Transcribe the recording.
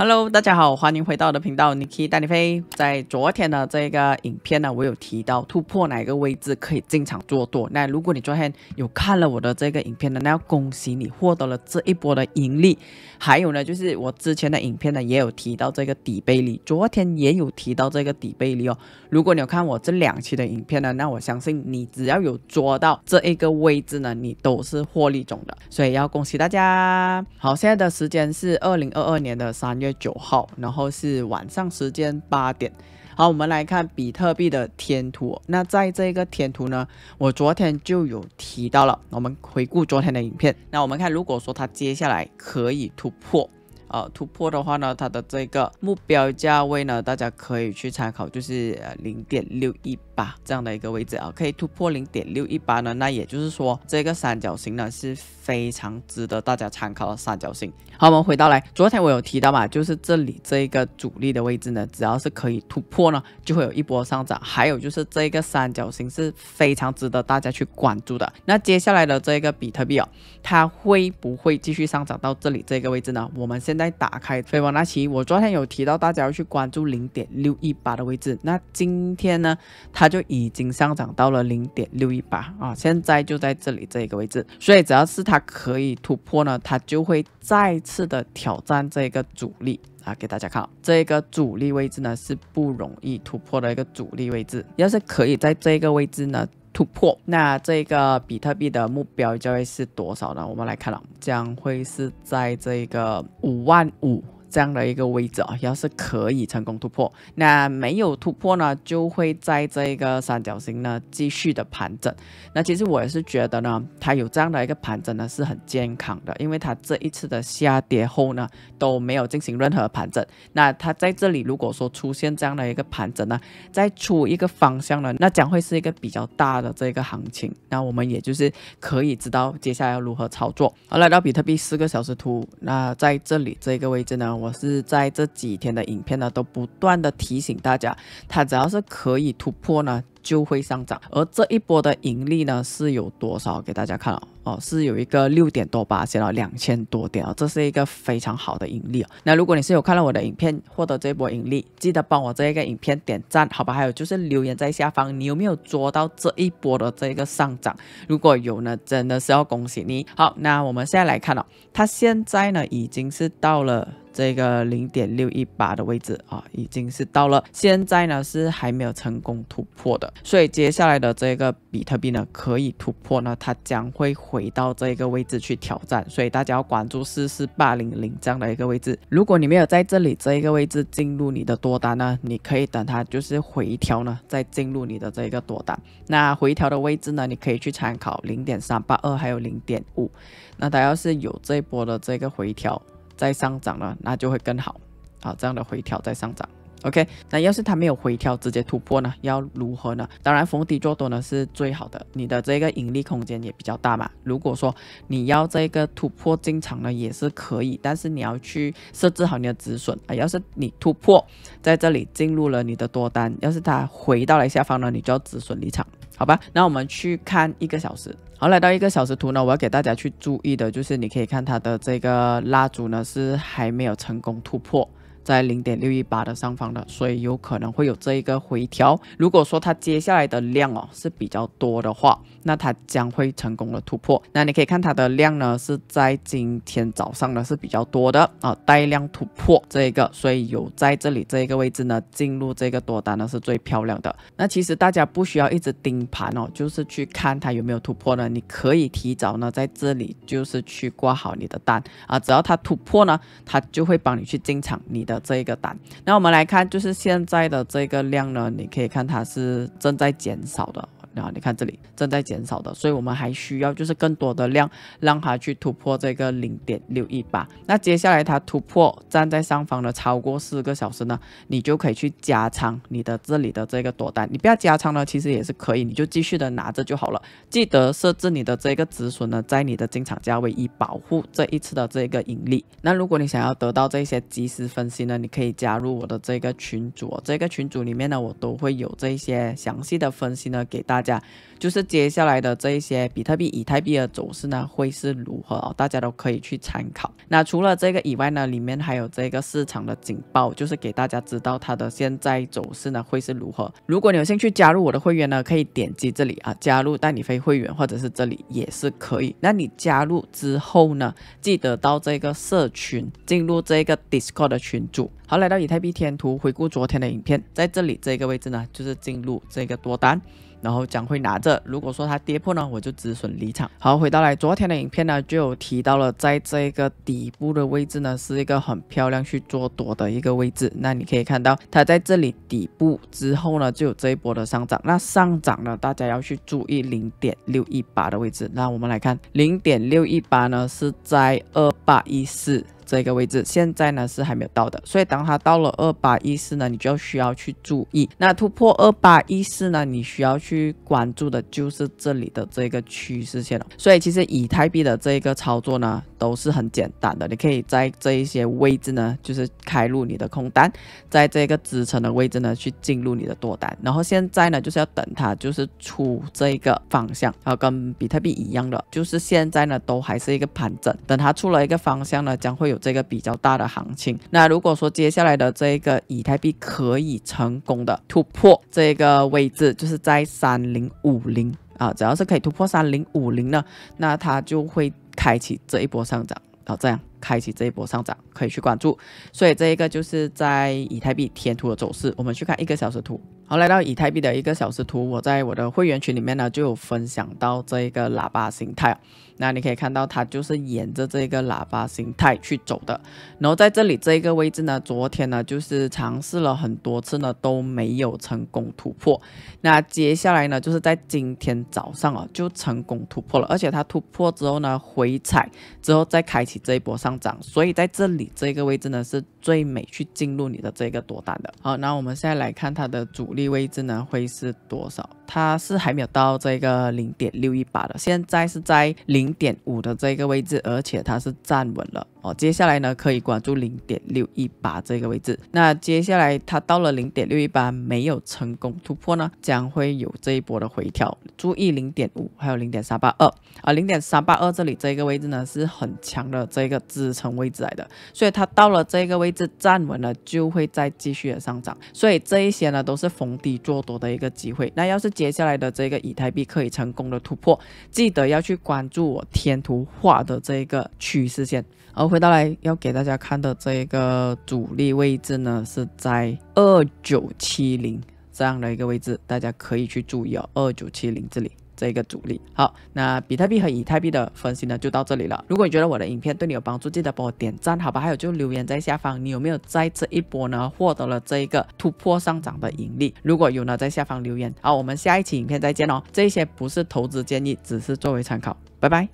Hello，大家好，欢迎回到我的频道，Niki 带你飞。在昨天的这个影片呢，我有提到突破哪个位置可以进场做多。那如果你昨天有看了我的这个影片呢，那要恭喜你获得了这一波的盈利。还有呢，就是我之前的影片呢也有提到这个底背离，昨天也有提到这个底背离哦。如果你有看我这两期的影片呢，那我相信你只要有捉到这一个位置呢，你都是获利中的。所以要恭喜大家。好，现在的时间是二零二二年的三月。九号，然后是晚上时间八点。好，我们来看比特币的天图。那在这个天图呢，我昨天就有提到了。我们回顾昨天的影片，那我们看，如果说它接下来可以突破。呃突破的话呢，它的这个目标价位呢，大家可以去参考，就是零点六一八这样的一个位置啊，可以突破零点六一八呢，那也就是说这个三角形呢是非常值得大家参考的三角形。好，我们回到来，昨天我有提到嘛，就是这里这一个主力的位置呢，只要是可以突破呢，就会有一波上涨，还有就是这个三角形是非常值得大家去关注的。那接下来的这个比特币哦，它会不会继续上涨到这里这个位置呢？我们先。在打开飞波那其我昨天有提到大家要去关注零点六一八的位置，那今天呢，它就已经上涨到了零点六一八啊，现在就在这里这一个位置，所以只要是它可以突破呢，它就会再次的挑战这个阻力啊，给大家看这个阻力位置呢是不容易突破的一个阻力位置，要是可以在这个位置呢。突破，那这个比特币的目标价位是多少呢？我们来看了，将会是在这个五万五。这样的一个位置啊，要是可以成功突破，那没有突破呢，就会在这一个三角形呢继续的盘整。那其实我也是觉得呢，它有这样的一个盘整呢是很健康的，因为它这一次的下跌后呢都没有进行任何盘整。那它在这里如果说出现这样的一个盘整呢，再出一个方向呢，那将会是一个比较大的这个行情。那我们也就是可以知道接下来要如何操作。好，来到比特币四个小时图，那在这里这个位置呢。我是在这几天的影片呢，都不断的提醒大家，它只要是可以突破呢，就会上涨。而这一波的盈利呢，是有多少？给大家看哦，哦，是有一个六点多吧，写了两千多点啊，这是一个非常好的盈利哦。那如果你是有看到我的影片获得这波盈利，记得帮我这一个影片点赞，好吧？还有就是留言在下方，你有没有捉到这一波的这个上涨？如果有呢，真的是要恭喜你。好，那我们现在来看哦，它现在呢已经是到了。这个零点六一八的位置啊，已经是到了，现在呢是还没有成功突破的，所以接下来的这个比特币呢可以突破呢，它将会回到这个位置去挑战，所以大家要关注四四八零零这样的一个位置。如果你没有在这里这个位置进入你的多单呢，你可以等它就是回调呢再进入你的这个多单。那回调的位置呢，你可以去参考零点三八二还有零点五，那它要是有这波的这个回调。再上涨了，那就会更好。好，这样的回调再上涨，OK。那要是它没有回调直接突破呢，要如何呢？当然逢底做多呢是最好的，你的这个盈利空间也比较大嘛。如果说你要这个突破进场呢，也是可以，但是你要去设置好你的止损啊。要是你突破在这里进入了你的多单，要是它回到了下方呢，你就要止损离场。好吧，那我们去看一个小时。好，来到一个小时图呢，我要给大家去注意的，就是你可以看它的这个蜡烛呢，是还没有成功突破。在零点六一八的上方的，所以有可能会有这一个回调。如果说它接下来的量哦是比较多的话，那它将会成功的突破。那你可以看它的量呢是在今天早上呢是比较多的啊，带量突破这一个，所以有在这里这一个位置呢进入这个多单呢是最漂亮的。那其实大家不需要一直盯盘哦，就是去看它有没有突破呢，你可以提早呢在这里就是去挂好你的单啊，只要它突破呢，它就会帮你去进场你的。这一个单，那我们来看，就是现在的这个量呢，你可以看它是正在减少的。然后你看这里正在减少的，所以我们还需要就是更多的量，让它去突破这个零点六一八。那接下来它突破站在上方的超过四个小时呢，你就可以去加仓你的这里的这个多单。你不要加仓呢，其实也是可以，你就继续的拿着就好了。记得设置你的这个止损呢，在你的进场价位以保护这一次的这个盈利。那如果你想要得到这些及时分析呢，你可以加入我的这个群组。这个群组里面呢，我都会有这些详细的分析呢，给大。大家就是接下来的这一些比特币、以太币的走势呢，会是如何？大家都可以去参考。那除了这个以外呢，里面还有这个市场的警报，就是给大家知道它的现在走势呢会是如何。如果你有兴趣加入我的会员呢，可以点击这里啊，加入带你飞会员，或者是这里也是可以。那你加入之后呢，记得到这个社群，进入这个 Discord 的群组。好，来到以太币天图，回顾昨天的影片，在这里这个位置呢，就是进入这个多单。然后将会拿着，如果说它跌破呢，我就止损离场。好，回到来昨天的影片呢，就有提到了，在这个底部的位置呢，是一个很漂亮去做多的一个位置。那你可以看到，它在这里底部之后呢，就有这一波的上涨。那上涨呢，大家要去注意零点六一八的位置。那我们来看零点六一八呢，是在二八一四。这个位置现在呢是还没有到的，所以当它到了二八一四呢，你就需要去注意。那突破二八一四呢，你需要去关注的就是这里的这个趋势线了。所以其实以太币的这一个操作呢。都是很简单的，你可以在这一些位置呢，就是开入你的空单，在这个支撑的位置呢，去进入你的多单，然后现在呢，就是要等它就是出这个方向，然后跟比特币一样的，就是现在呢都还是一个盘整，等它出了一个方向呢，将会有这个比较大的行情。那如果说接下来的这个以太币可以成功的突破这个位置，就是在三零五零啊，只要是可以突破三零五零呢，那它就会。开启这一波上涨，然后这样开启这一波上涨可以去关注，所以这一个就是在以太币填图的走势，我们去看一个小时图。好，来到以太币的一个小时图，我在我的会员群里面呢就有分享到这一个喇叭形态那你可以看到，它就是沿着这个喇叭形态去走的。然后在这里这个位置呢，昨天呢就是尝试了很多次呢都没有成功突破。那接下来呢就是在今天早上啊就成功突破了，而且它突破之后呢回踩之后再开启这一波上涨，所以在这里这个位置呢是。最美去进入你的这个多单的。好，那我们现在来看它的主力位置呢，会是多少？它是还没有到这个零点六一八的，现在是在零点五的这个位置，而且它是站稳了哦。接下来呢，可以关注零点六一八这个位置。那接下来它到了零点六一八没有成功突破呢，将会有这一波的回调。注意零点五还有零点三八二啊，零点三八二这里这个位置呢是很强的这个支撑位置来的，所以它到了这个位置站稳了，就会再继续的上涨。所以这一些呢都是逢低做多的一个机会。那要是接下来的这个以太币可以成功的突破，记得要去关注我天图画的这一个趋势线。而回到来要给大家看的这一个主力位置呢，是在二九七零这样的一个位置，大家可以去注意哦，二九七零这里。这个主力，好，那比特币和以太币的分析呢，就到这里了。如果你觉得我的影片对你有帮助，记得帮我点赞，好吧？还有就留言在下方，你有没有在这一波呢，获得了这一个突破上涨的盈利？如果有呢，在下方留言。好，我们下一期影片再见哦。这些不是投资建议，只是作为参考。拜拜。